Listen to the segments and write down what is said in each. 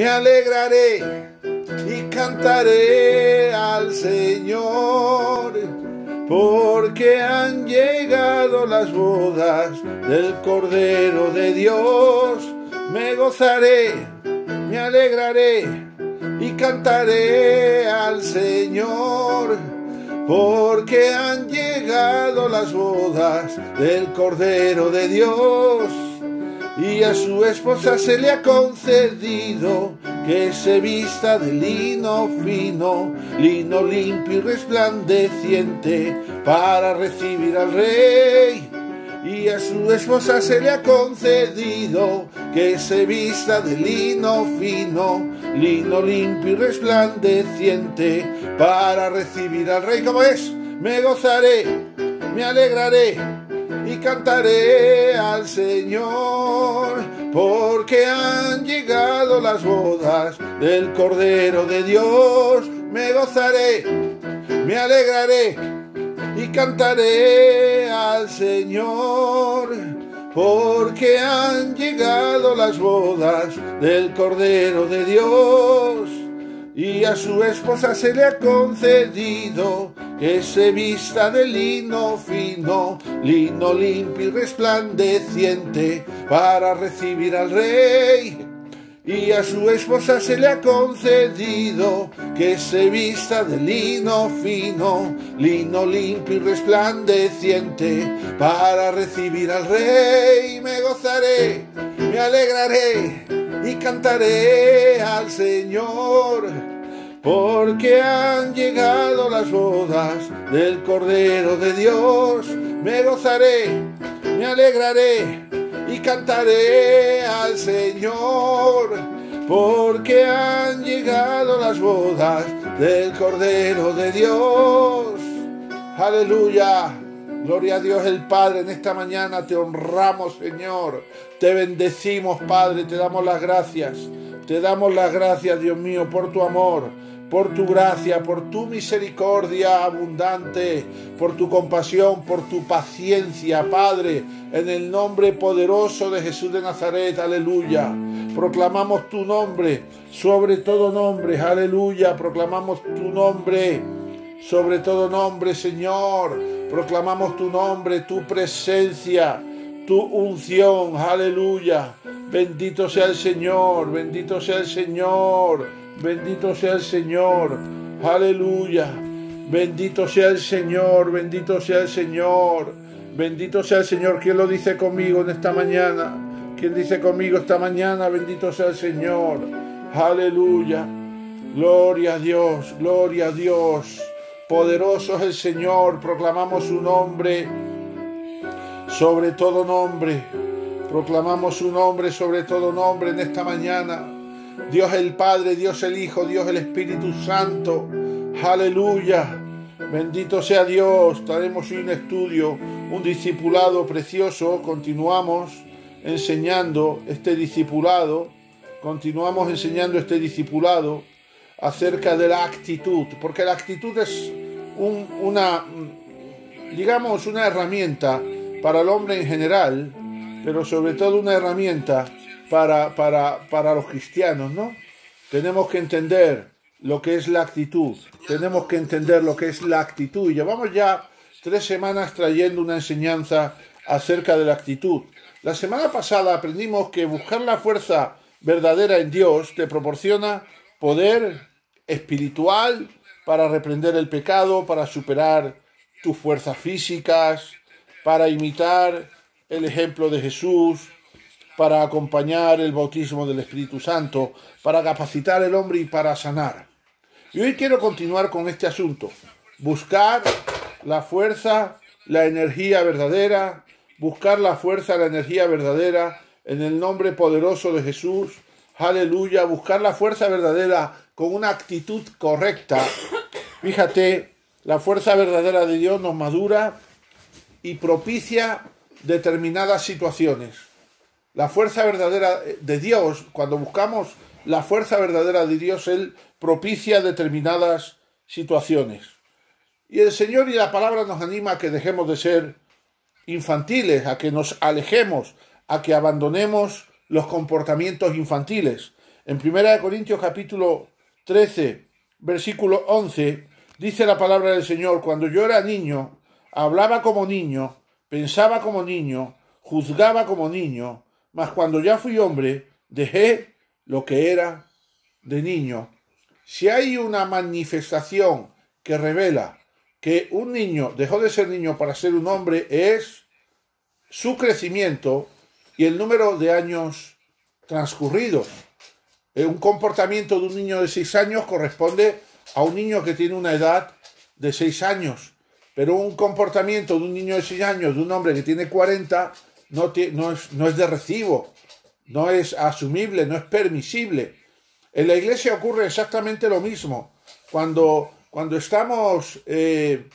me alegraré y cantaré al Señor, porque han llegado las bodas del Cordero de Dios. Me gozaré, me alegraré y cantaré al Señor, porque han llegado las bodas del Cordero de Dios y a su esposa se le ha concedido que se vista de lino fino, lino limpio y resplandeciente para recibir al rey. Y a su esposa se le ha concedido que se vista de lino fino, lino limpio y resplandeciente para recibir al rey. ¿Cómo es? Me gozaré, me alegraré y cantaré al Señor, porque han llegado las bodas del Cordero de Dios. Me gozaré, me alegraré y cantaré al Señor, porque han llegado las bodas del Cordero de Dios. Y a su esposa se le ha concedido que se vista de lino fino, lino limpio y resplandeciente, para recibir al rey. Y a su esposa se le ha concedido que se vista de lino fino, lino limpio y resplandeciente, para recibir al rey. Me gozaré, me alegraré y cantaré al Señor porque han llegado las bodas del Cordero de Dios. Me gozaré, me alegraré y cantaré al Señor, porque han llegado las bodas del Cordero de Dios. Aleluya. Gloria a Dios el Padre, en esta mañana te honramos Señor, te bendecimos Padre, te damos las gracias, te damos las gracias Dios mío por tu amor, por tu gracia, por tu misericordia abundante, por tu compasión, por tu paciencia, Padre, en el nombre poderoso de Jesús de Nazaret, aleluya. Proclamamos tu nombre sobre todo nombre, aleluya. Proclamamos tu nombre sobre todo nombre, Señor. Proclamamos tu nombre, tu presencia, tu unción, aleluya. Bendito sea el Señor, bendito sea el Señor. Bendito sea el Señor. Aleluya. Bendito sea el Señor. Bendito sea el Señor. Bendito sea el Señor. ¿Quién lo dice conmigo en esta mañana? ¿Quién dice conmigo esta mañana? Bendito sea el Señor. Aleluya. Gloria a Dios. Gloria a Dios. Poderoso es el Señor. Proclamamos su nombre sobre todo nombre. Proclamamos su nombre sobre todo nombre en esta mañana. Dios el Padre, Dios el Hijo, Dios el Espíritu Santo. Aleluya. Bendito sea Dios. Estaremos un estudio, un discipulado precioso. Continuamos enseñando este discipulado. Continuamos enseñando este discipulado acerca de la actitud, porque la actitud es una, digamos, una herramienta para el hombre en general, pero sobre todo una herramienta para, los cristianos, ¿no? Tenemos que entender lo que es la actitud. Tenemos que entender lo que es la actitud. llevamos ya tres semanas trayendo una enseñanza acerca de la actitud. La semana pasada aprendimos que buscar la fuerza verdadera en Dios te proporciona poder espiritual para reprender el pecado, para superar tus fuerzas físicas, para imitar el ejemplo de Jesús, para acompañar el bautismo del Espíritu Santo, para capacitar al hombre y para sanar. Y hoy quiero continuar con este asunto. Buscar la fuerza, la energía verdadera, buscar la fuerza, la energía verdadera en el nombre poderoso de Jesús. Aleluya, buscar la fuerza verdadera con una actitud correcta. Fíjate, la fuerza verdadera de Dios nos madura y propicia determinadas situaciones. La fuerza verdadera eh, de Dios, cuando buscamos la fuerza verdadera de Dios, Él propicia determinadas situaciones. Y el Señor y la palabra nos anima a que dejemos de ser infantiles, a que nos alejemos, a que abandonemos los comportamientos infantiles. En 1 Corintios capítulo 13, versículo 11, dice la palabra del Señor, cuando yo era niño, hablaba como niño, pensaba como niño, juzgaba como niño, mas cuando ya fui hombre, dejé lo que era de niño. Si hay una manifestación que revela que un niño dejó de ser niño para ser un hombre, es su crecimiento y el número de años transcurridos. Eh, un comportamiento de un niño de seis años corresponde a un niño que tiene una edad de seis años, pero un comportamiento de un niño de seis años, de un hombre que tiene 40, no, es, no es de recibo, no es asumible, no es permisible. En la iglesia ocurre exactamente lo mismo. Cuando, cuando estamos, eh,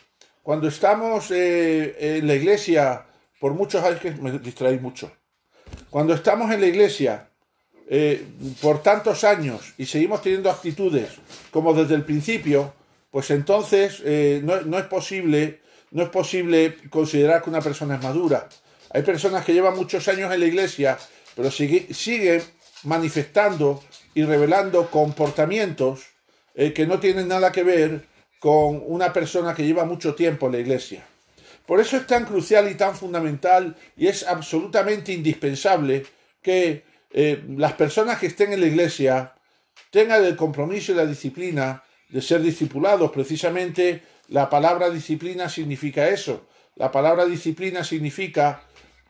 cuando estamos eh, en la iglesia, por muchos años que me distraí mucho, cuando estamos en la iglesia eh, por tantos años y seguimos teniendo actitudes como desde el principio, pues entonces no, no, es posible, no es posible considerar que una persona es madura. Hay personas que llevan muchos años en la iglesia, pero siguen manifestando y revelando comportamientos eh, que no tienen nada que ver con una persona que lleva mucho tiempo en la iglesia. Por eso es tan crucial y tan fundamental y es absolutamente indispensable que eh, las personas que estén en la iglesia tengan el compromiso y la disciplina de ser discipulados. Precisamente la palabra disciplina significa eso. La palabra disciplina significa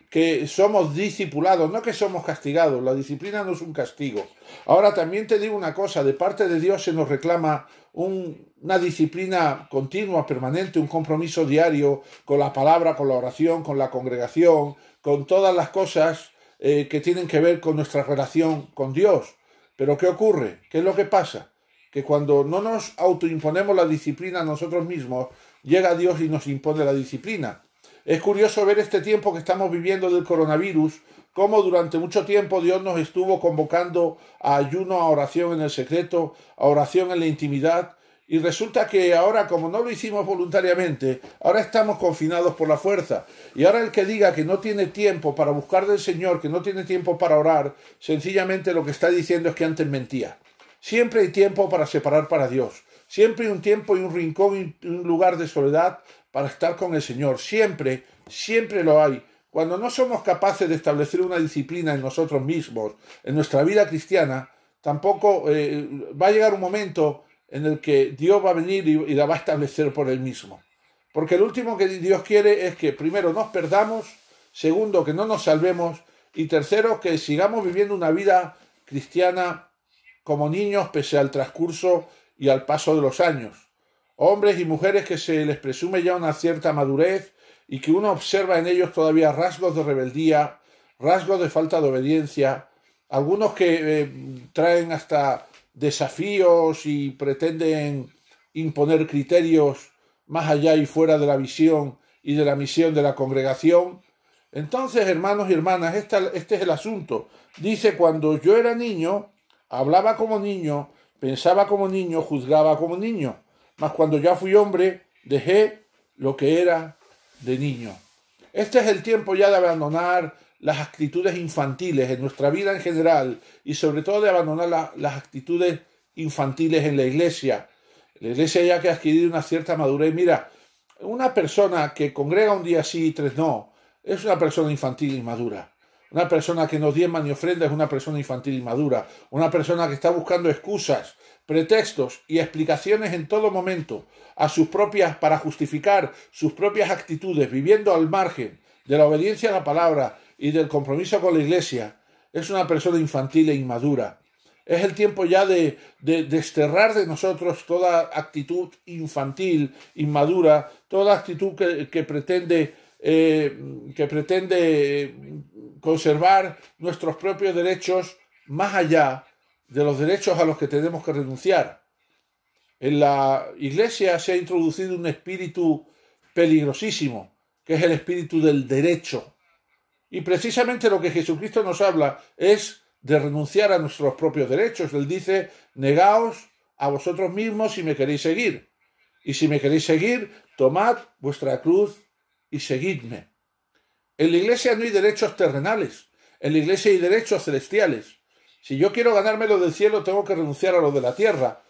que somos discipulados, no que somos castigados. La disciplina no es un castigo. Ahora también te digo una cosa, de parte de Dios se nos reclama una disciplina continua, permanente, un compromiso diario con la palabra, con la oración, con la congregación, con todas las cosas eh, que tienen que ver con nuestra relación con Dios. Pero ¿qué ocurre? ¿Qué es lo que pasa? Que cuando no nos autoimponemos la disciplina nosotros mismos, llega Dios y nos impone la disciplina. Es curioso ver este tiempo que estamos viviendo del coronavirus, cómo durante mucho tiempo Dios nos estuvo convocando a ayuno, a oración en el secreto, a oración en la intimidad, y resulta que ahora, como no lo hicimos voluntariamente, ahora estamos confinados por la fuerza. Y ahora el que diga que no tiene tiempo para buscar del Señor, que no tiene tiempo para orar, sencillamente lo que está diciendo es que antes mentía. Siempre hay tiempo para separar para Dios. Siempre hay un tiempo y un rincón y un lugar de soledad para estar con el Señor. Siempre, siempre lo hay. Cuando no somos capaces de establecer una disciplina en nosotros mismos, en nuestra vida cristiana, tampoco eh, va a llegar un momento en el que Dios va a venir y, y la va a establecer por él mismo. Porque el último que Dios quiere es que primero nos perdamos, segundo que no nos salvemos y tercero que sigamos viviendo una vida cristiana como niños pese al transcurso y al paso de los años hombres y mujeres que se les presume ya una cierta madurez y que uno observa en ellos todavía rasgos de rebeldía, rasgos de falta de obediencia, algunos que eh, traen hasta desafíos y pretenden imponer criterios más allá y fuera de la visión y de la misión de la congregación. Entonces, hermanos y hermanas, este es el asunto. Dice, cuando yo era niño, hablaba como niño, pensaba como niño, juzgaba como niño mas cuando ya fui hombre, dejé lo que era de niño. Este es el tiempo ya de abandonar las actitudes infantiles en nuestra vida en general y sobre todo de abandonar las actitudes infantiles en la iglesia. La iglesia ya que ha adquirido una cierta madurez. Mira, una persona que congrega un día sí y tres no, es una persona infantil y madura. Una persona que nos diezma ni ofrenda es una persona infantil y madura. Una persona que está buscando excusas pretextos y explicaciones en todo momento a sus propias para justificar sus propias actitudes viviendo al margen de la obediencia a la palabra y del compromiso con la iglesia es una persona infantil e inmadura es el tiempo ya de, desterrar de nosotros toda actitud infantil, inmadura, toda actitud que, pretende, eh, que pretende conservar nuestros propios derechos más allá de los derechos a los que tenemos que renunciar. En la Iglesia se ha introducido un espíritu peligrosísimo, que es el espíritu del derecho. Y precisamente lo que Jesucristo nos habla es de renunciar a nuestros propios derechos. Él dice, negaos a vosotros mismos si me queréis seguir. Y si me queréis seguir, tomad vuestra cruz y seguidme. En la iglesia no hay derechos terrenales, en la iglesia hay derechos celestiales. Si yo quiero ganarme lo del cielo, tengo que renunciar a lo de la tierra.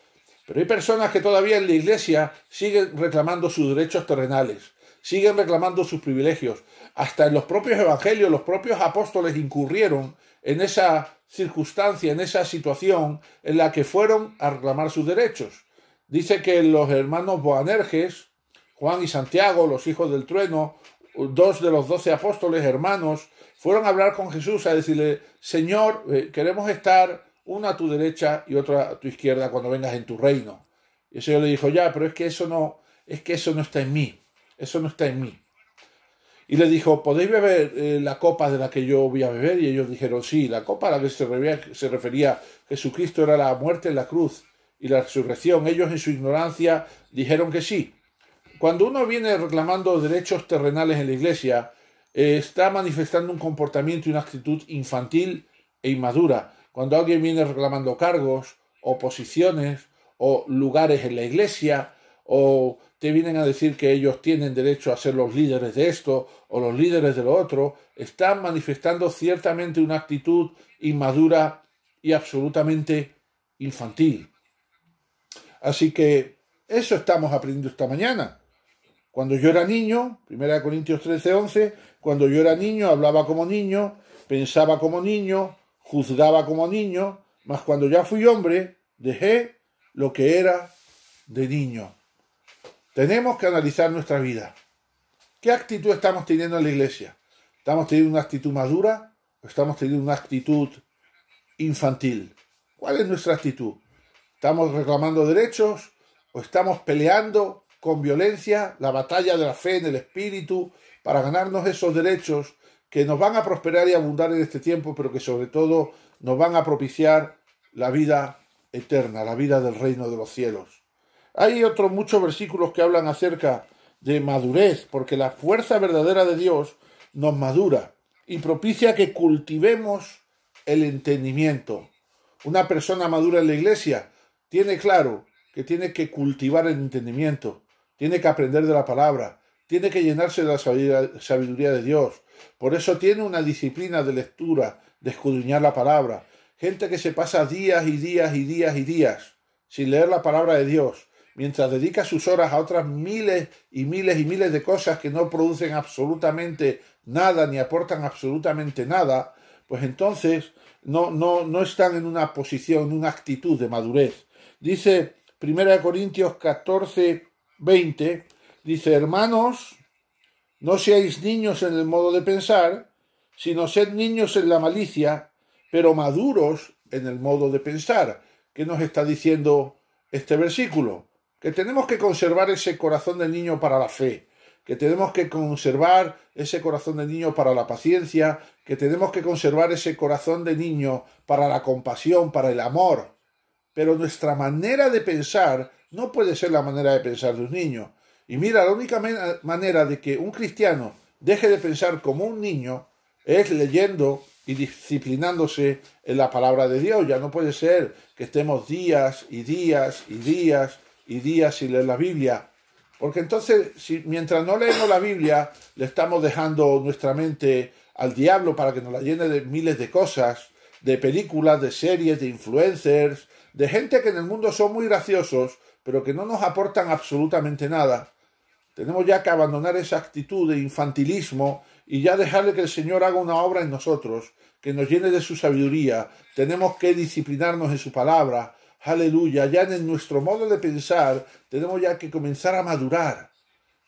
Pero hay personas que todavía en la iglesia siguen reclamando sus derechos terrenales, siguen reclamando sus privilegios. Hasta en los propios evangelios, los propios apóstoles incurrieron en esa circunstancia, en esa situación en la que fueron a reclamar sus derechos. Dice que los hermanos Boanerges, Juan y Santiago, los hijos del trueno, dos de los doce apóstoles hermanos, fueron a hablar con Jesús, a decirle, Señor, eh, queremos estar una a tu derecha y otra a tu izquierda cuando vengas en tu reino. Y el Señor le dijo, ya, pero es que eso no, es que eso no está en mí, eso no está en mí. Y le dijo, ¿podéis beber eh, la copa de la que yo voy a beber? Y ellos dijeron, sí, la copa a la que se refería, se refería Jesucristo era la muerte en la cruz y la resurrección. Ellos en su ignorancia dijeron que sí. Cuando uno viene reclamando derechos terrenales en la iglesia, eh, está manifestando un comportamiento y una actitud infantil e inmadura. Cuando alguien viene reclamando cargos o posiciones o lugares en la iglesia o te vienen a decir que ellos tienen derecho a ser los líderes de esto o los líderes de lo otro, están manifestando ciertamente una actitud inmadura y absolutamente infantil. Así que eso estamos aprendiendo esta mañana. Cuando yo era niño, 1 Corintios 13, 11, cuando yo era niño hablaba como niño, pensaba como niño, juzgaba como niño, mas cuando ya fui hombre dejé lo que era de niño. Tenemos que analizar nuestra vida. ¿Qué actitud estamos teniendo en la iglesia? ¿Estamos teniendo una actitud madura o estamos teniendo una actitud infantil? ¿Cuál es nuestra actitud? ¿Estamos reclamando derechos o estamos peleando con violencia la batalla de la fe en el espíritu, para ganarnos esos derechos que nos van a prosperar y abundar en este tiempo, pero que sobre todo nos van a propiciar la vida eterna, la vida del reino de los cielos. Hay otros muchos versículos que hablan acerca de madurez, porque la fuerza verdadera de Dios nos madura y propicia que cultivemos el entendimiento. Una persona madura en la iglesia tiene claro que tiene que cultivar el entendimiento, tiene que aprender de la palabra, tiene que llenarse de la sabiduría de Dios. Por eso tiene una disciplina de lectura, de escudriñar la palabra. Gente que se pasa días y días y días y días sin leer la palabra de Dios, mientras dedica sus horas a otras miles y miles y miles de cosas que no producen absolutamente nada ni aportan absolutamente nada, pues entonces no, no, no están en una posición, en una actitud de madurez. Dice 1 Corintios 14, Dice, hermanos, no seáis niños en el modo de pensar, sino sed niños en la malicia, pero maduros en el modo de pensar. ¿Qué nos está diciendo este versículo? Que tenemos que conservar ese corazón de niño para la fe, que tenemos que conservar ese corazón de niño para la paciencia, que tenemos que conservar ese corazón de niño para la compasión, para el amor. Pero nuestra manera de pensar no puede ser la manera de pensar de un niño. Y mira, la única manera de que un cristiano deje de pensar como un niño es leyendo y disciplinándose en la palabra de Dios. Ya no puede ser que estemos días y días y días y días sin leer la Biblia. Porque entonces, si, mientras no leemos la Biblia, le estamos dejando nuestra mente al diablo para que nos la llene de miles de cosas, de películas, de series, de influencers, de gente que en el mundo son muy graciosos, pero que no nos aportan absolutamente nada. Tenemos ya que abandonar esa actitud de infantilismo y ya dejarle que el Señor haga una obra en nosotros, que nos llene de su sabiduría. Tenemos que disciplinarnos en su palabra. Aleluya, ya en nuestro modo de pensar tenemos ya que comenzar a madurar.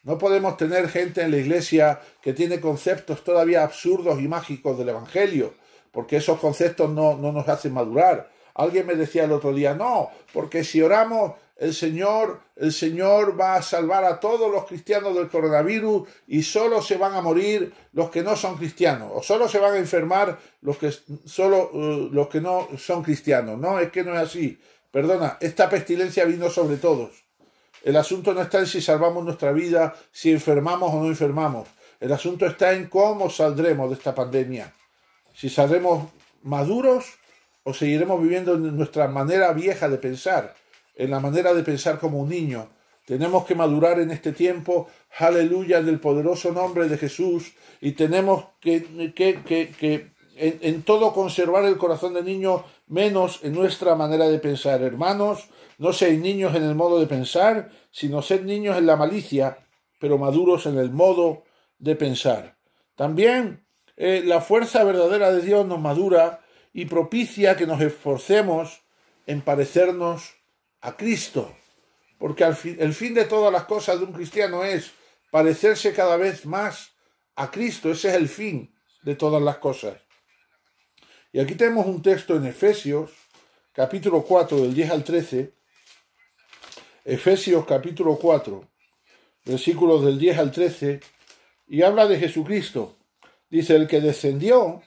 No podemos tener gente en la iglesia que tiene conceptos todavía absurdos y mágicos del Evangelio, porque esos conceptos no, no nos hacen madurar. Alguien me decía el otro día, no, porque si oramos el Señor, el Señor va a salvar a todos los cristianos del coronavirus y solo se van a morir los que no son cristianos, o solo se van a enfermar los que, solo, eh, los que no son cristianos. No, es que no es así. Perdona, esta pestilencia vino sobre todos. El asunto no está en si salvamos nuestra vida, si enfermamos o no enfermamos. El asunto está en cómo saldremos de esta pandemia. Si saldremos maduros o seguiremos viviendo en nuestra manera vieja de pensar en la manera de pensar como un niño. Tenemos que madurar en este tiempo, aleluya, del poderoso nombre de Jesús, y tenemos que, en, todo conservar el corazón de niño, menos en nuestra manera de pensar. Hermanos, no seáis niños en el modo de pensar, sino sed niños en la malicia, pero maduros en el modo de pensar. También eh, la fuerza verdadera de Dios nos madura y propicia que nos esforcemos en parecernos a Cristo, porque al el fin de todas las cosas de un cristiano es parecerse cada vez más a Cristo, ese es el fin de todas las cosas. Y aquí tenemos un texto en Efesios, capítulo 4, del 10 al 13, Efesios capítulo 4, versículos del 10 al 13, y habla de Jesucristo. Dice, el que descendió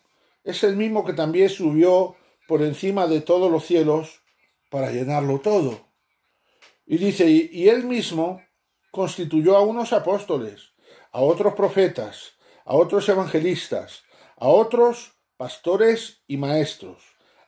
es el mismo que también subió por encima de todos los cielos para llenarlo todo. Y dice, y, él mismo constituyó a unos apóstoles, a otros profetas, a otros evangelistas, a otros pastores y maestros,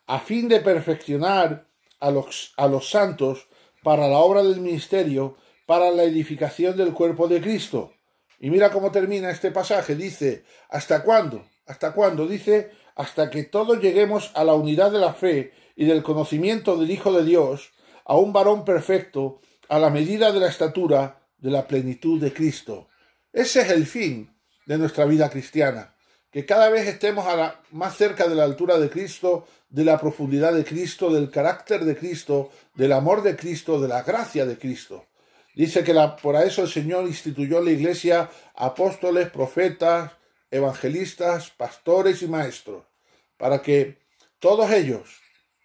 a fin de perfeccionar a los, a los santos para la obra del ministerio, para la edificación del cuerpo de Cristo. Y mira cómo termina este pasaje. Dice, ¿hasta cuándo? ¿Hasta cuándo? Dice, hasta que todos lleguemos a la unidad de la fe y del conocimiento del Hijo de Dios, a un varón perfecto, a la medida de la estatura de la plenitud de Cristo. Ese es el fin de nuestra vida cristiana, que cada vez estemos a la, más cerca de la altura de Cristo, de la profundidad de Cristo, del carácter de Cristo, del amor de Cristo, de la gracia de Cristo. Dice que por eso el Señor instituyó la iglesia apóstoles, profetas, evangelistas, pastores y maestros, para que todos ellos,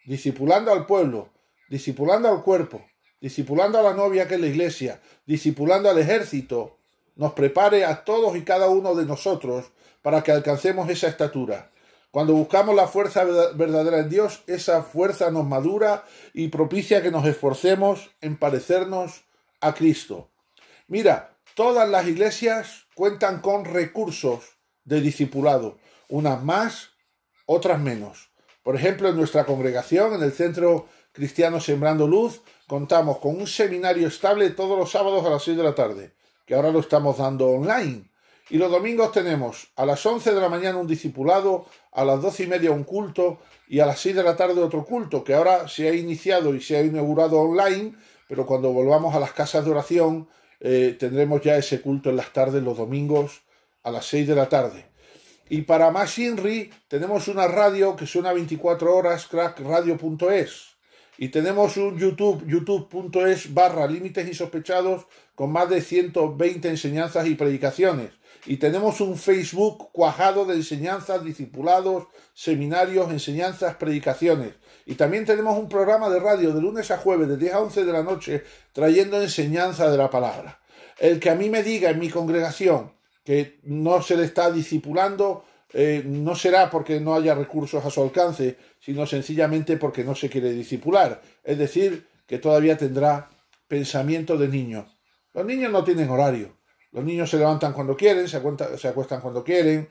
discipulando al pueblo, discipulando al cuerpo, discipulando a la novia que es la iglesia, discipulando al ejército, nos prepare a todos y cada uno de nosotros para que alcancemos esa estatura. Cuando buscamos la fuerza verdadera en Dios, esa fuerza nos madura y propicia que nos esforcemos en parecernos a Cristo. Mira, todas las iglesias cuentan con recursos de discipulado, unas más, otras menos. Por ejemplo, en nuestra congregación, en el Centro Cristiano Sembrando Luz, contamos con un seminario estable todos los sábados a las 6 de la tarde, que ahora lo estamos dando online. Y los domingos tenemos a las 11 de la mañana un discipulado, a las 12 y media un culto y a las 6 de la tarde otro culto, que ahora se ha iniciado y se ha inaugurado online, pero cuando volvamos a las casas de oración eh, tendremos ya ese culto en las tardes los domingos a las 6 de la tarde. Y para más INRI tenemos una radio que suena 24 horas, crackradio.es. Y tenemos un YouTube, youtube.es barra límites sospechados... con más de 120 enseñanzas y predicaciones. Y tenemos un Facebook cuajado de enseñanzas, discipulados, seminarios, enseñanzas, predicaciones. Y también tenemos un programa de radio de lunes a jueves de 10 a 11 de la noche trayendo enseñanza de la palabra. El que a mí me diga en mi congregación que no se le está disipulando, eh, no será porque no haya recursos a su alcance, sino sencillamente porque no se quiere disipular, Es decir, que todavía tendrá pensamiento de niño. Los niños no tienen horario. Los niños se levantan cuando quieren, se, se acuestan cuando quieren,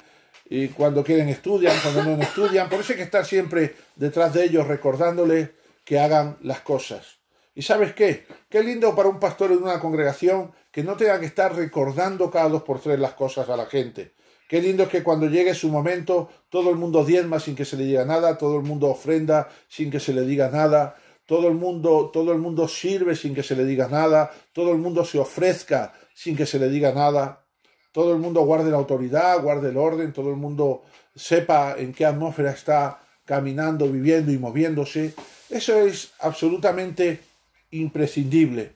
y cuando quieren estudian, cuando no estudian. Por eso hay que estar siempre detrás de ellos recordándoles que hagan las cosas. Y sabes qué, qué lindo para un pastor en una congregación que no tenga que estar recordando cada dos por tres las cosas a la gente. Qué lindo es que cuando llegue su momento todo el mundo diezma sin que se le diga nada, todo el mundo ofrenda sin que se le diga nada, todo el mundo, todo el mundo sirve sin que se le diga nada, todo el mundo se ofrezca sin que se le diga nada, todo el mundo guarde la autoridad, guarde el orden, todo el mundo sepa en qué atmósfera está caminando, viviendo y moviéndose. Eso es absolutamente imprescindible.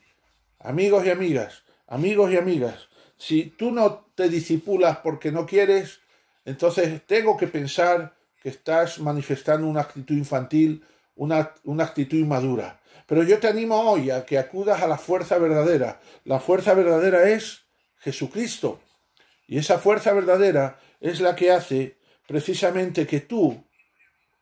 Amigos y amigas, amigos y amigas, si tú no te disipulas porque no quieres, entonces tengo que pensar que estás manifestando una actitud infantil, una, una actitud inmadura. Pero yo te animo hoy a que acudas a la fuerza verdadera. La fuerza verdadera es Jesucristo. Y esa fuerza verdadera es la que hace precisamente que tú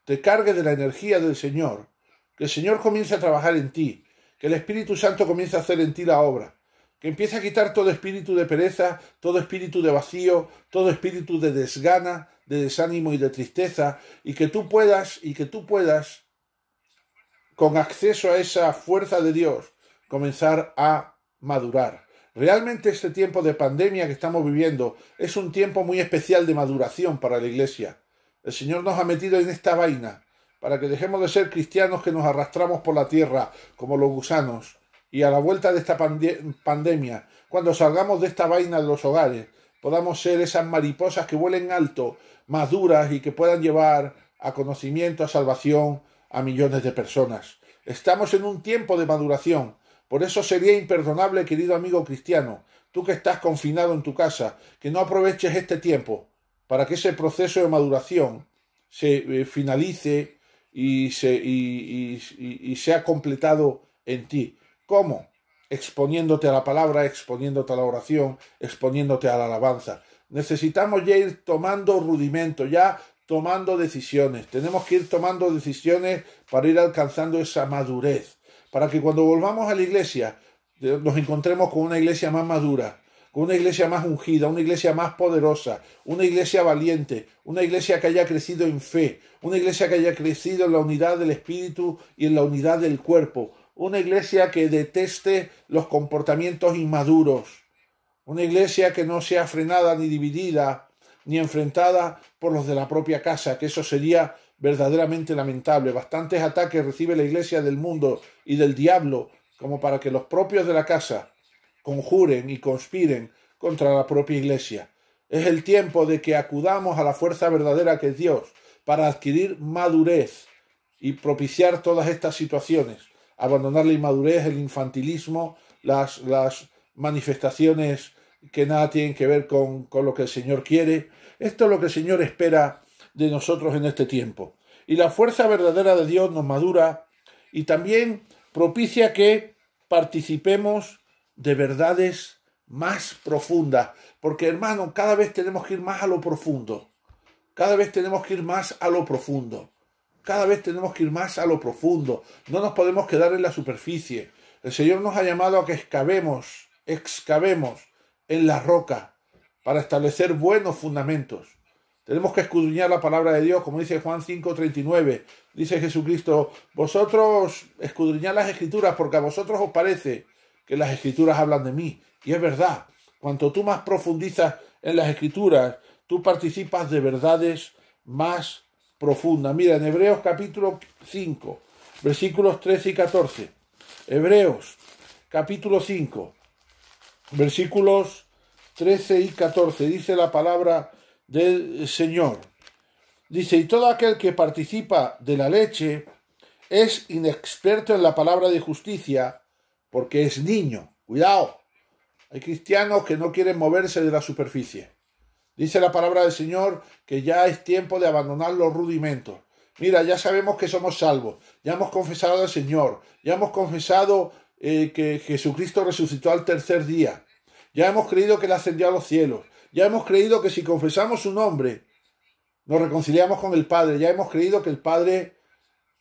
te cargues de la energía del Señor, que el Señor comience a trabajar en ti, que el Espíritu Santo comience a hacer en ti la obra, que empiece a quitar todo espíritu de pereza, todo espíritu de vacío, todo espíritu de desgana, de desánimo y de tristeza, y que tú puedas, y que tú puedas, con acceso a esa fuerza de Dios, comenzar a madurar. Realmente este tiempo de pandemia que estamos viviendo es un tiempo muy especial de maduración para la Iglesia. El Señor nos ha metido en esta vaina para que dejemos de ser cristianos que nos arrastramos por la tierra como los gusanos, y a la vuelta de esta pandemia, cuando salgamos de esta vaina de los hogares, podamos ser esas mariposas que vuelen alto, maduras y que puedan llevar a conocimiento, a salvación a millones de personas. Estamos en un tiempo de maduración, por eso sería imperdonable, querido amigo cristiano, tú que estás confinado en tu casa, que no aproveches este tiempo para que ese proceso de maduración se eh, finalice y se, ha completado en ti. ¿Cómo? Exponiéndote a la palabra, exponiéndote a la oración, exponiéndote a la alabanza. Necesitamos ya ir tomando rudimento, ya tomando decisiones. Tenemos que ir tomando decisiones para ir alcanzando esa madurez, para que cuando volvamos a la iglesia nos encontremos con una iglesia más madura, con una iglesia más ungida, una iglesia más poderosa, una iglesia valiente, una iglesia que haya crecido en fe, una iglesia que haya crecido en la unidad del espíritu y en la unidad del cuerpo, una iglesia que deteste los comportamientos inmaduros, una iglesia que no sea frenada ni dividida ni enfrentada por los de la propia casa, que eso sería verdaderamente lamentable. Bastantes ataques recibe la iglesia del mundo y del diablo como para que los propios de la casa conjuren y conspiren contra la propia Iglesia. Es el tiempo de que acudamos a la fuerza verdadera que es Dios para adquirir madurez y propiciar todas estas situaciones, abandonar la inmadurez, el infantilismo, las, las manifestaciones que nada tienen que ver con, con lo que el Señor quiere. Esto es lo que el Señor espera de nosotros en este tiempo. Y la fuerza verdadera de Dios nos madura y también propicia que participemos de verdades más profundas. Porque hermano, cada vez tenemos que ir más a lo profundo. Cada vez tenemos que ir más a lo profundo. Cada vez tenemos que ir más a lo profundo. No nos podemos quedar en la superficie. El Señor nos ha llamado a que excavemos, excavemos en la roca para establecer buenos fundamentos. Tenemos que escudriñar la palabra de Dios, como dice Juan 5:39. Dice Jesucristo, vosotros escudriñad las escrituras porque a vosotros os parece que las escrituras hablan de mí. Y es verdad, cuanto tú más profundizas en las escrituras, tú participas de verdades más profundas. Mira, en Hebreos capítulo 5, versículos 13 y 14. Hebreos capítulo 5, versículos 13 y 14. Dice la palabra del Señor. Dice, y todo aquel que participa de la leche es inexperto en la palabra de justicia porque es niño. Cuidado. Hay cristianos que no quieren moverse de la superficie. Dice la palabra del Señor que ya es tiempo de abandonar los rudimentos. Mira, ya sabemos que somos salvos, ya hemos confesado al Señor, ya hemos confesado eh, que Jesucristo resucitó al tercer día, ya hemos creído que Él ascendió a los cielos, ya hemos creído que si confesamos su nombre, nos reconciliamos con el Padre, ya hemos creído que el Padre,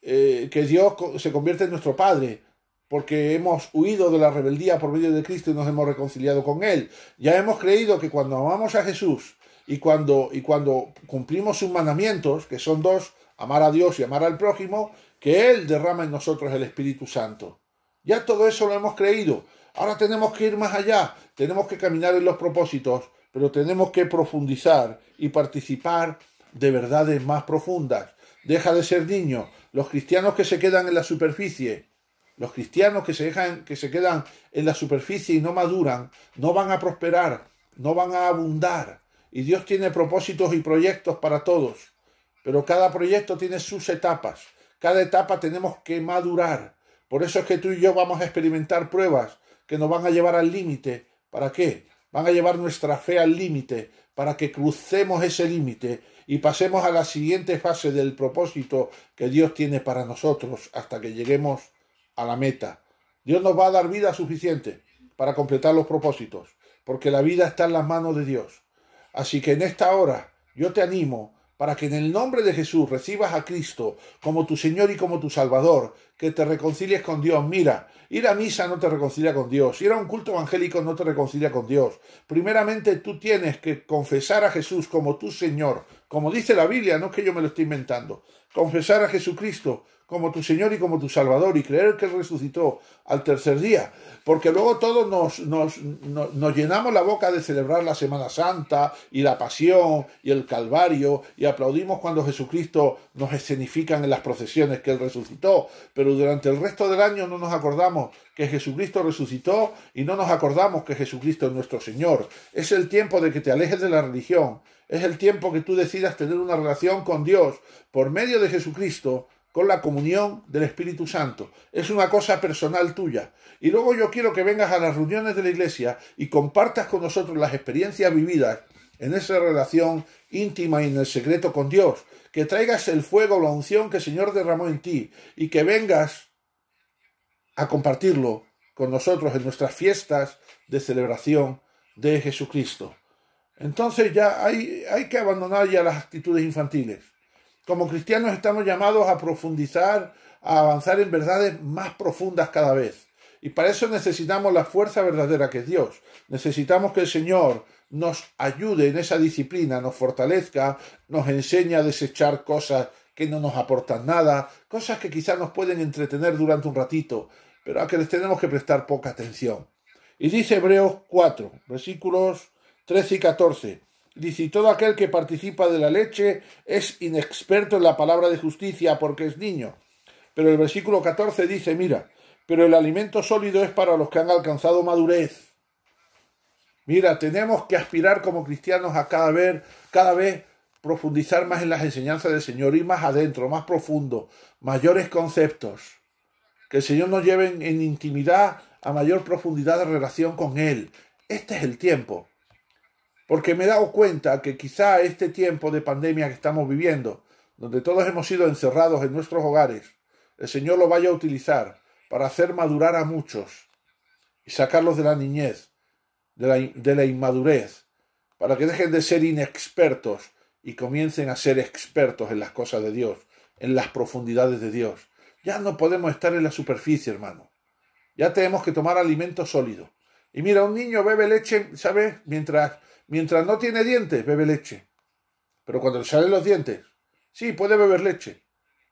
eh, que Dios se convierte en nuestro Padre, porque hemos huido de la rebeldía por medio de Cristo y nos hemos reconciliado con Él. Ya hemos creído que cuando amamos a Jesús y cuando, y cuando cumplimos sus mandamientos, que son dos, amar a Dios y amar al prójimo, que Él derrama en nosotros el Espíritu Santo. Ya todo eso lo hemos creído. Ahora tenemos que ir más allá, tenemos que caminar en los propósitos, pero tenemos que profundizar y participar de verdades más profundas. Deja de ser niño. Los cristianos que se quedan en la superficie, los cristianos que se dejan, que se quedan en la superficie y no maduran, no van a prosperar, no van a abundar. Y Dios tiene propósitos y proyectos para todos. Pero cada proyecto tiene sus etapas. Cada etapa tenemos que madurar. Por eso es que tú y yo vamos a experimentar pruebas que nos van a llevar al límite. ¿Para qué? Van a llevar nuestra fe al límite, para que crucemos ese límite y pasemos a la siguiente fase del propósito que Dios tiene para nosotros hasta que lleguemos a la meta. Dios nos va a dar vida suficiente para completar los propósitos, porque la vida está en las manos de Dios. Así que en esta hora yo te animo para que en el nombre de Jesús recibas a Cristo como tu Señor y como tu Salvador, que te reconcilies con Dios. Mira, ir a misa no te reconcilia con Dios, ir a un culto evangélico no te reconcilia con Dios. Primeramente tú tienes que confesar a Jesús como tu Señor, como dice la Biblia, no es que yo me lo esté inventando, confesar a Jesucristo como tu Señor y como tu Salvador y creer que Él resucitó al tercer día. Porque luego todos nos, llenamos la boca de celebrar la Semana Santa y la Pasión y el Calvario y aplaudimos cuando Jesucristo nos escenifican en las procesiones que Él resucitó. Pero durante el resto del año no nos acordamos que Jesucristo resucitó y no nos acordamos que Jesucristo es nuestro Señor. Es el tiempo de que te alejes de la religión. Es el tiempo que tú decidas tener una relación con Dios por medio de Jesucristo con la comunión del Espíritu Santo. Es una cosa personal tuya. Y luego yo quiero que vengas a las reuniones de la iglesia y compartas con nosotros las experiencias vividas en esa relación íntima y en el secreto con Dios, que traigas el fuego, la unción que el Señor derramó en ti y que vengas a compartirlo con nosotros en nuestras fiestas de celebración de Jesucristo. Entonces ya hay, hay que abandonar ya las actitudes infantiles. Como cristianos estamos llamados a profundizar, a avanzar en verdades más profundas cada vez. Y para eso necesitamos la fuerza verdadera que es Dios. Necesitamos que el Señor nos ayude en esa disciplina, nos fortalezca, nos enseñe a desechar cosas que no nos aportan nada, cosas que quizás nos pueden entretener durante un ratito, pero a que les tenemos que prestar poca atención. Y dice Hebreos 4, versículos 13 y 14. Dice, todo aquel que participa de la leche es inexperto en la palabra de justicia porque es niño. Pero el versículo 14 dice, mira, pero el alimento sólido es para los que han alcanzado madurez. Mira, tenemos que aspirar como cristianos a cada vez, cada vez profundizar más en las enseñanzas del Señor, y más adentro, más profundo, mayores conceptos. Que el Señor nos lleve en intimidad a mayor profundidad de relación con Él. Este es el tiempo porque me he dado cuenta que quizá este tiempo de pandemia que estamos viviendo, donde todos hemos sido encerrados en nuestros hogares, el Señor lo vaya a utilizar para hacer madurar a muchos y sacarlos de la niñez, de la, inmadurez, para que dejen de ser inexpertos y comiencen a ser expertos en las cosas de Dios, en las profundidades de Dios. Ya no podemos estar en la superficie, hermano. Ya tenemos que tomar alimento sólido. Y mira, un niño bebe leche, ¿sabes? Mientras Mientras no tiene dientes, bebe leche. Pero cuando le salen los dientes, sí, puede beber leche.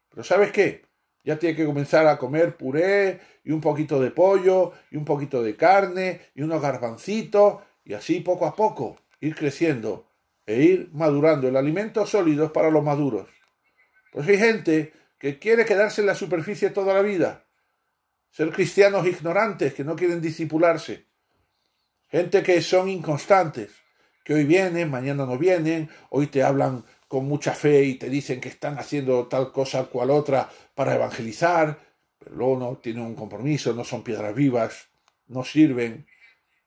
Pero ¿sabes qué? Ya tiene que comenzar a comer puré y un poquito de pollo y un poquito de carne y unos garbancitos y así poco a poco ir creciendo e ir madurando el alimento sólido para los maduros. Pues hay gente que quiere quedarse en la superficie toda la vida, ser cristianos ignorantes que no quieren discipularse gente que son inconstantes, que hoy vienen, mañana no vienen, hoy te hablan con mucha fe y te dicen que están haciendo tal cosa cual otra para evangelizar, pero luego no tienen un compromiso, no son piedras vivas, no sirven,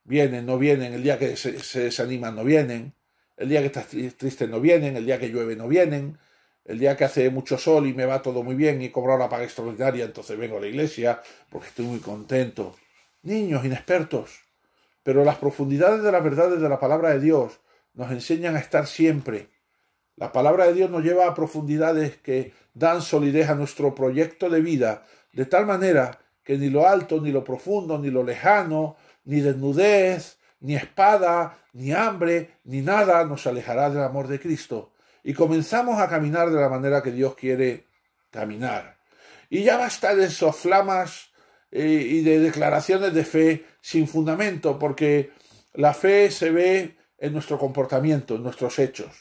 vienen, no vienen, el día que se, desaniman no vienen, el día que estás triste no vienen, el día que llueve no vienen, el día que hace mucho sol y me va todo muy bien y cobro la paga extraordinaria, entonces vengo a la iglesia porque estoy muy contento. Niños inexpertos, pero las profundidades de las verdades de la palabra de Dios nos enseñan a estar siempre. La palabra de Dios nos lleva a profundidades que dan solidez a nuestro proyecto de vida, de tal manera que ni lo alto, ni lo profundo, ni lo lejano, ni desnudez, ni espada, ni hambre, ni nada nos alejará del amor de Cristo. Y comenzamos a caminar de la manera que Dios quiere caminar. Y ya basta de flamas y de declaraciones de fe sin fundamento, porque la fe se ve en nuestro comportamiento, en nuestros hechos.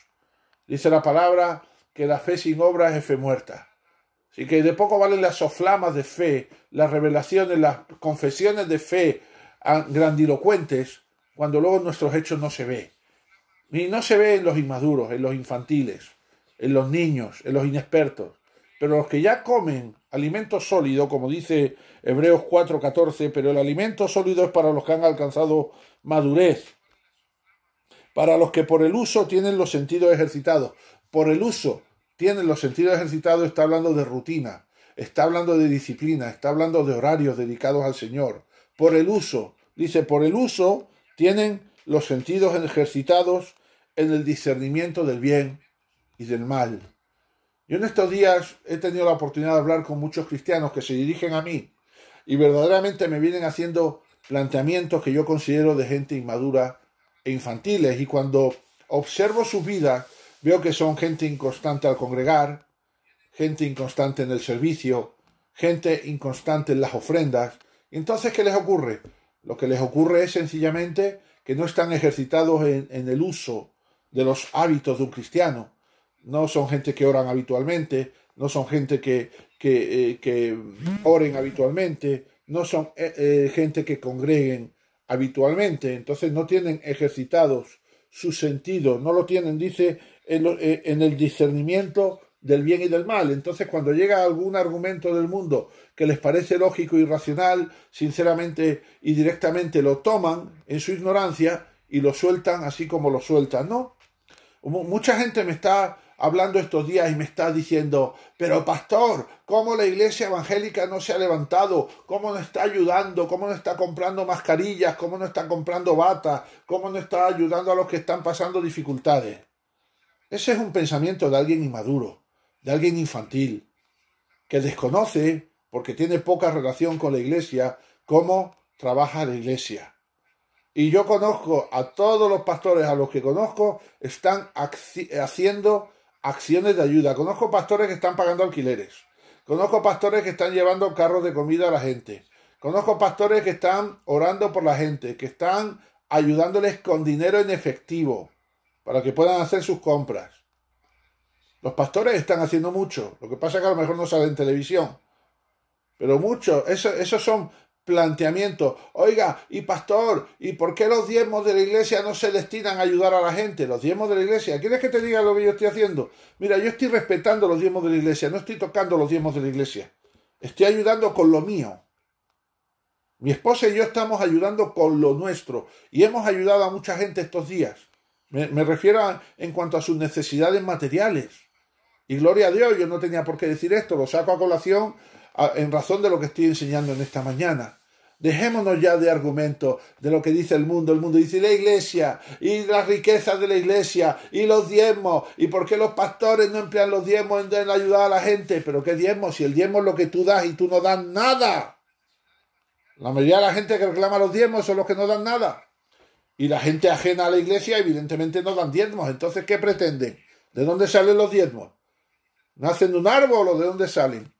Dice la palabra que la fe sin obra es fe muerta. Así que de poco valen las soflamas de fe, las revelaciones, las confesiones de fe ah, grandilocuentes, cuando luego nuestros hechos no se ve. Y no se ve en los inmaduros, en los infantiles, en los niños, en los inexpertos. Pero los que ya comen alimento sólido, como dice Hebreos 4:14, pero el alimento sólido es para los que han alcanzado madurez, para los que por el uso tienen los sentidos ejercitados. Por el uso tienen los sentidos ejercitados, está hablando de rutina, está hablando de disciplina, está hablando de horarios dedicados al Señor. Por el uso, dice, por el uso tienen los sentidos ejercitados en el discernimiento del bien y del mal. Yo en estos días he tenido la oportunidad de hablar con muchos cristianos que se dirigen a mí y verdaderamente me vienen haciendo planteamientos que yo considero de gente inmadura e infantiles. Y cuando observo sus vidas, veo que son gente inconstante al congregar, gente inconstante en el servicio, gente inconstante en las ofrendas. ¿Y entonces, ¿qué les ocurre? Lo que les ocurre es sencillamente que no están ejercitados en, en el uso de los hábitos de un cristiano no son gente que oran habitualmente, no son gente que, que, eh, oren habitualmente, no son eh, eh, gente que congreguen habitualmente, entonces no tienen ejercitados su sentido, no lo tienen, dice, en, en el discernimiento del bien y del mal. Entonces, cuando llega algún argumento del mundo que les parece lógico y racional, sinceramente y directamente lo toman en su ignorancia y lo sueltan así como lo sueltan, ¿no? Mucha gente me está hablando estos días y me está diciendo, pero pastor, ¿cómo la iglesia evangélica no se ha levantado? ¿Cómo no está ayudando? ¿Cómo no está comprando mascarillas? ¿Cómo no está comprando batas ¿Cómo no está ayudando a los que están pasando dificultades? Ese es un pensamiento de alguien inmaduro, de alguien infantil, que desconoce, porque tiene poca relación con la iglesia, cómo trabaja la iglesia. Y yo conozco a todos los pastores a los que conozco, están haciendo acciones de ayuda. Conozco pastores que están pagando alquileres. Conozco pastores que están llevando carros de comida a la gente. Conozco pastores que están orando por la gente, que están ayudándoles con dinero en efectivo para que puedan hacer sus compras. Los pastores están haciendo mucho. Lo que pasa es que a lo mejor no sale en televisión. Pero mucho. Eso, esos son planteamiento. Oiga, y pastor, ¿y por qué los diezmos de la iglesia no se destinan a ayudar a la gente? Los diezmos de la iglesia. ¿Quieres que te diga lo que yo estoy haciendo? Mira, yo estoy respetando los diezmos de la iglesia, no estoy tocando los diezmos de la iglesia. Estoy ayudando con lo mío. Mi esposa y yo estamos ayudando con lo nuestro y hemos ayudado a mucha gente estos días. Me, refiero en cuanto a sus necesidades materiales. Y gloria a Dios, yo no tenía por qué decir esto, lo saco a colación en razón de lo que estoy enseñando en esta mañana. Dejémonos ya de argumentos de lo que dice el mundo. El mundo dice la iglesia y las riquezas de la iglesia y los diezmos y por qué los pastores no emplean los diezmos en ayudar a la gente. Pero qué diezmos, si el diezmo es lo que tú das y tú no das nada. La mayoría de la gente que reclama los diezmos son los que no dan nada. Y la gente ajena a la iglesia evidentemente no dan diezmos. Entonces, ¿qué pretenden? ¿De dónde salen los diezmos? ¿Nacen de un árbol o de dónde salen?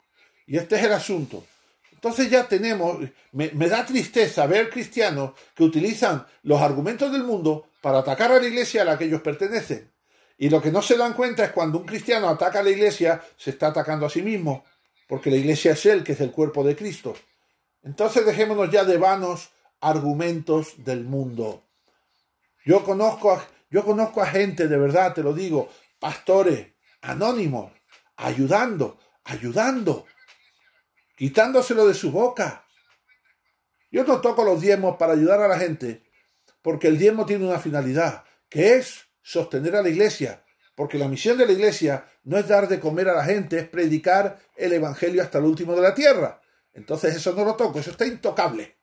Y este es el asunto. Entonces ya tenemos, me, da tristeza ver cristianos que utilizan los argumentos del mundo para atacar a la iglesia a la que ellos pertenecen. Y lo que no se dan cuenta es cuando un cristiano ataca a la iglesia, se está atacando a sí mismo, porque la iglesia es él, que es el cuerpo de Cristo. Entonces dejémonos ya de vanos argumentos del mundo. Yo conozco yo conozco a gente, de verdad, te lo digo, pastores, anónimos, ayudando, ayudando quitándoselo de su boca. Yo no toco los diezmos para ayudar a la gente, porque el diezmo tiene una finalidad, que es sostener a la iglesia, porque la misión de la iglesia no es dar de comer a la gente, es predicar el Evangelio hasta el último de la tierra. Entonces eso no lo toco, eso está intocable.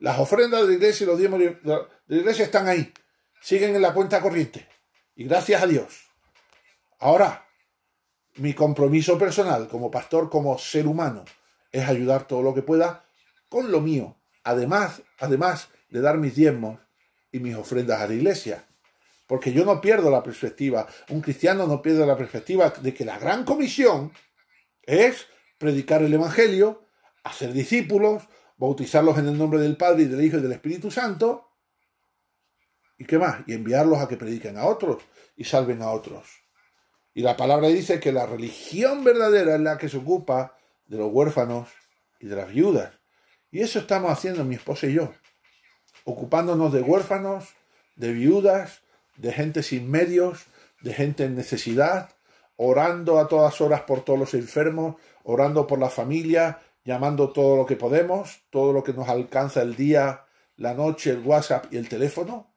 Las ofrendas de la iglesia y los diezmos de la iglesia están ahí, siguen en la cuenta corriente. Y gracias a Dios. Ahora, mi compromiso personal como pastor, como ser humano, es ayudar todo lo que pueda con lo mío. Además, además de dar mis diezmos y mis ofrendas a la iglesia. Porque yo no pierdo la perspectiva, un cristiano no pierde la perspectiva de que la gran comisión es predicar el Evangelio, hacer discípulos, bautizarlos en el nombre del Padre y del Hijo y del Espíritu Santo, ¿Y qué más? Y enviarlos a que prediquen a otros y salven a otros. Y la palabra dice que la religión verdadera es la que se ocupa de los huérfanos y de las viudas. Y eso estamos haciendo mi esposa y yo, ocupándonos de huérfanos, de viudas, de gente sin medios, de gente en necesidad, orando a todas horas por todos los enfermos, orando por la familia, llamando todo lo que podemos, todo lo que nos alcanza el día, la noche, el WhatsApp y el teléfono,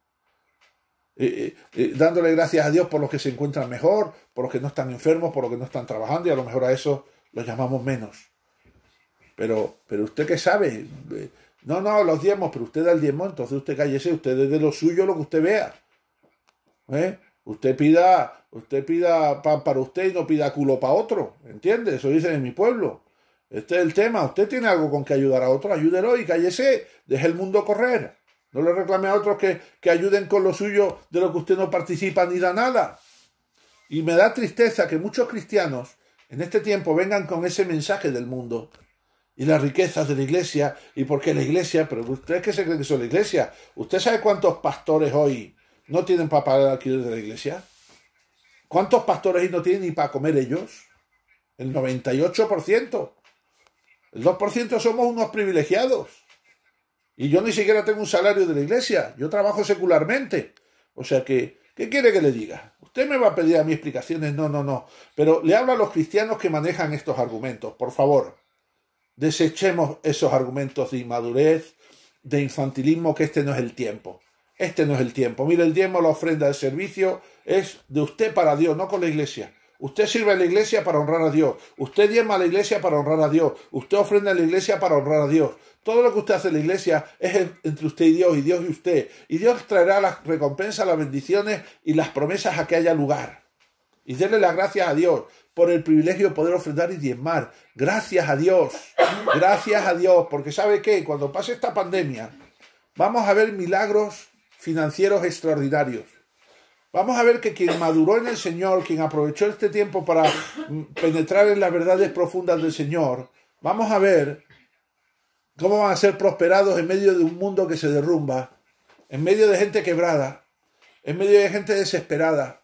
eh, eh, eh, dándole gracias a Dios por los que se encuentran mejor, por los que no están enfermos, por los que no están trabajando, y a lo mejor a eso los llamamos menos. Pero, pero usted que sabe, no, no, los diezmos, pero usted da el diezmo, entonces usted cállese, usted de lo suyo lo que usted vea. ¿Eh? Usted pida, usted pida pan para usted y no pida culo para otro, ¿entiende? Eso dicen en mi pueblo. Este es el tema, usted tiene algo con que ayudar a otro, ayúdelo y cállese, deje el mundo correr. No le reclame a otros que, ayuden con lo suyo de lo que usted no participa ni da nada. Y me da tristeza que muchos cristianos en este tiempo vengan con ese mensaje del mundo y las riquezas de la iglesia y por qué la iglesia, pero usted que se cree que son la iglesia. ¿Usted sabe cuántos pastores hoy no tienen para pagar el de la iglesia? ¿Cuántos pastores hoy no tienen ni para comer ellos? El 98%. El 2% somos unos privilegiados. Y yo ni siquiera tengo un salario de la iglesia, yo trabajo secularmente. O sea que, ¿qué quiere que le diga? Usted me va a pedir a mí explicaciones, no, no, no. Pero le hablo a los cristianos que manejan estos argumentos, por favor. Desechemos esos argumentos de inmadurez, de infantilismo, que este no es el tiempo. Este no es el tiempo. Mire, el diezmo, la ofrenda de servicio, es de usted para Dios, no con la iglesia. Usted sirve a la iglesia para honrar a Dios. Usted diezma a la iglesia para honrar a Dios. Usted ofrenda a la iglesia para honrar a Dios. Todo lo que usted hace en la iglesia es entre usted y Dios y Dios y usted. Y Dios traerá las recompensas, las bendiciones y las promesas a que haya lugar. Y denle las gracias a Dios por el privilegio de poder ofrendar y diezmar. Gracias a Dios. Gracias a Dios. Porque sabe que cuando pase esta pandemia vamos a ver milagros financieros extraordinarios Vamos a ver que quien maduró en el Señor, quien aprovechó este tiempo para mm, penetrar en las verdades profundas del Señor, vamos a ver cómo van a ser prosperados en medio de un mundo que se derrumba, en medio de gente quebrada, en medio de gente desesperada,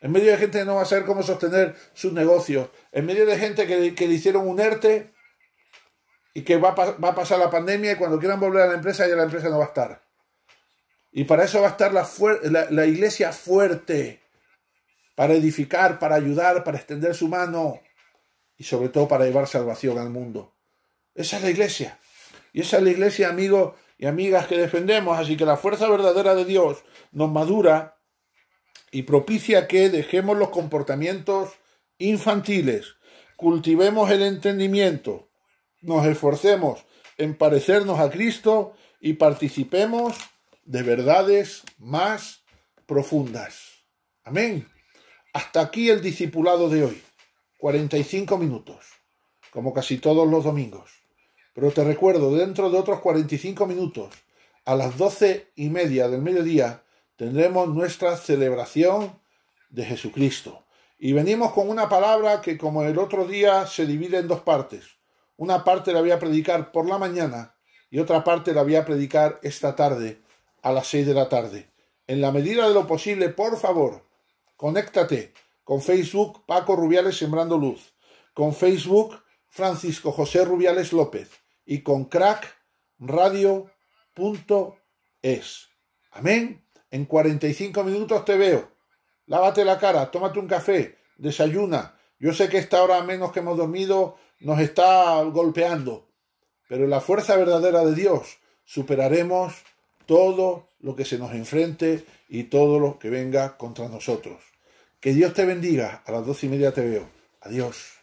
en medio de gente que no va a saber cómo sostener sus negocios, en medio de gente que, le hicieron un y que va va a pasar la pandemia y cuando quieran volver a la empresa ya la empresa no va a estar. Y para eso va a estar la, iglesia fuerte, para edificar, para ayudar, para extender su mano y sobre todo para llevar salvación al mundo. Esa es la iglesia. Y esa es la iglesia, amigos y amigas, que defendemos. Así que la fuerza verdadera de Dios nos madura y propicia que dejemos los comportamientos infantiles, cultivemos el entendimiento, nos esforcemos en parecernos a Cristo y participemos de verdades más profundas. Amén. Hasta aquí el discipulado de hoy. 45 minutos, como casi todos los domingos. Pero te recuerdo, dentro de otros 45 minutos, a las doce y media del mediodía, tendremos nuestra celebración de Jesucristo. Y venimos con una palabra que, como el otro día, se divide en dos partes. Una parte la voy a predicar por la mañana y otra parte la voy a predicar esta tarde a las 6 de la tarde. En la medida de lo posible, por favor, conéctate con Facebook Paco Rubiales Sembrando Luz, con Facebook Francisco José Rubiales López y con crack Amén. En 45 minutos te veo. Lávate la cara, tómate un café, desayuna. Yo sé que esta hora menos que hemos dormido nos está golpeando, pero la fuerza verdadera de Dios superaremos todo lo que se nos enfrente y todo lo que venga contra nosotros. Que Dios te bendiga. A las doce y media te veo. Adiós.